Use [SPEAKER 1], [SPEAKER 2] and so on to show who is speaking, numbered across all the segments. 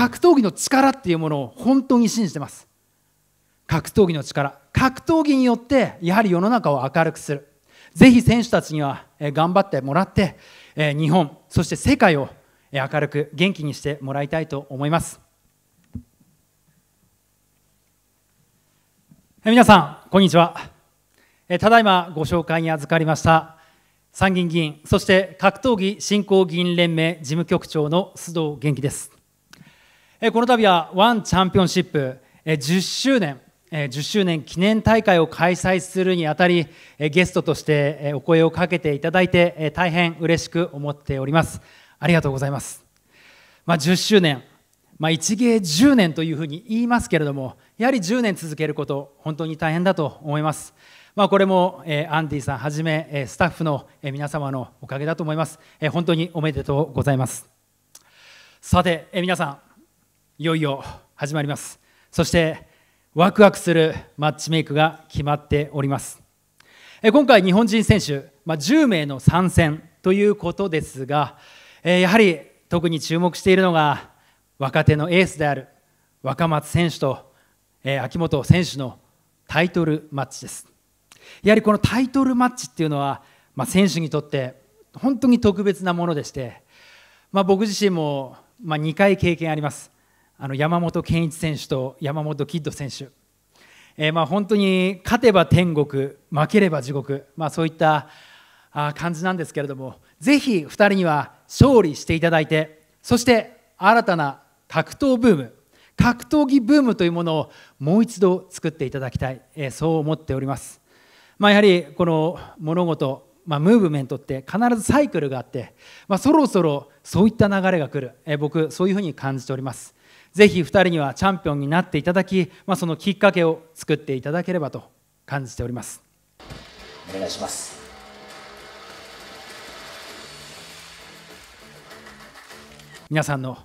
[SPEAKER 1] 格闘技の力っていうものを本当に信じてます格闘技の力格闘技によってやはり世の中を明るくするぜひ選手たちには頑張ってもらって日本そして世界を明るく元気にしてもらいたいと思います皆さんこんにちはただいまご紹介に預かりました参議院議員そして格闘技振興議員連盟事務局長の須藤元気ですえこの度はワンチャンピオンシップ、え10周年、え10周年記念大会を開催するにあたり、えゲストとして、えお声をかけていただいて、え大変嬉しく思っております。ありがとうございます。まあ、10周年、まあ、一芸10年というふうに言いますけれども、やはり10年続けること、本当に大変だと思います。まあ、これも、えアンディさんはじめ、えスタッフの、え皆様のおかげだと思います、え本当におめでとうございます。さて、皆さん、いよいよ始まりますそしてワクワクするマッチメイクが決まっております今回日本人選手、まあ、10名の参戦ということですがやはり特に注目しているのが若手のエースである若松選手と秋元選手のタイトルマッチですやはりこのタイトルマッチっていうのは、まあ、選手にとって本当に特別なものでして、まあ、僕自身も、ま2回経験ありますあの山本健一選手と山本キッド選手、えー、まあ本当に勝てば天国、負ければ地獄、まあ、そういったあ感じなんですけれども、ぜひ2人には勝利していただいて、そして新たな格闘ブーム、格闘技ブームというものをもう一度作っていただきたい、えー、そう思っております。まあ、やはりこの物事まあ、ムーブメントって必ずサイクルがあって、まあ、そろそろそういった流れが来る、え僕そういうふうに感じておりますぜひ2人にはチャンピオンになっていただき、まあ、そのきっかけを作っていただければと感じておりますお願いします皆さんの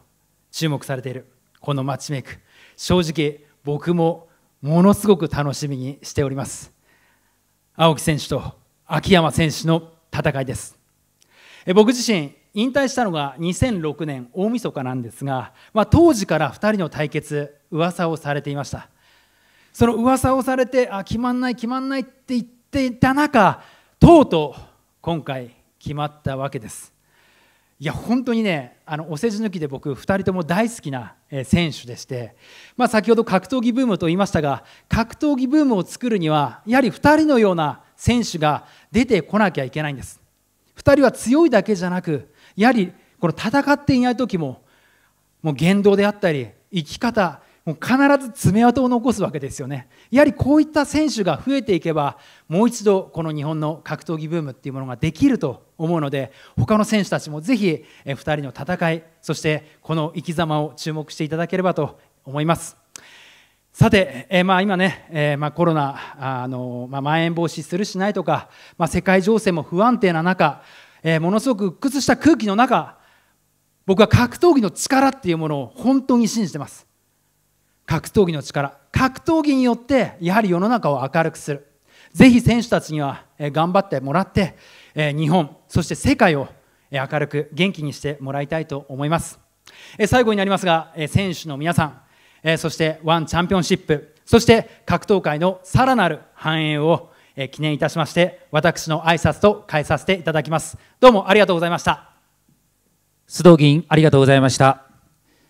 [SPEAKER 1] 注目されているこのマッチメイク正直僕もものすごく楽しみにしております青木選手と秋山選手の戦いですえ僕自身引退したのが2006年大晦日なんですが、まあ、当時から2人の対決噂をされていましたその噂をされてあ決まんない決まんないって言っていた中とうとう今回決まったわけですいや本当にねあのお世辞抜きで僕2人とも大好きな選手でして、まあ、先ほど格闘技ブームと言いましたが格闘技ブームを作るにはやはり2人のような選手が出てこなきゃいけないんです2人は強いだけじゃなくやはりこの戦っていない時ももう言動であったり生き方もう必ず爪痕を残すわけですよねやはりこういった選手が増えていけばもう一度この日本の格闘技ブームっていうものができると思うので他の選手たちもぜひ2人の戦いそしてこの生き様を注目していただければと思いますさて、えー、まあ、今ね、えー、まあ、コロナあの、まあ、まん延防止するしないとか、まあ、世界情勢も不安定な中えー、ものすごく鬱屈した空気の中僕は格闘技の力っていうものを本当に信じてます格闘技の力格闘技によってやはり世の中を明るくするぜひ選手たちには頑張ってもらって日本そして世界を明るく元気にしてもらいたいと思います最後になりますが選手の皆さんそしてワンチャンピオンシップそして格闘界のさらなる繁栄をえ記念いたしまして私の挨拶と変えさせていただきますどうもありがとうございました須藤議員ありがとうございました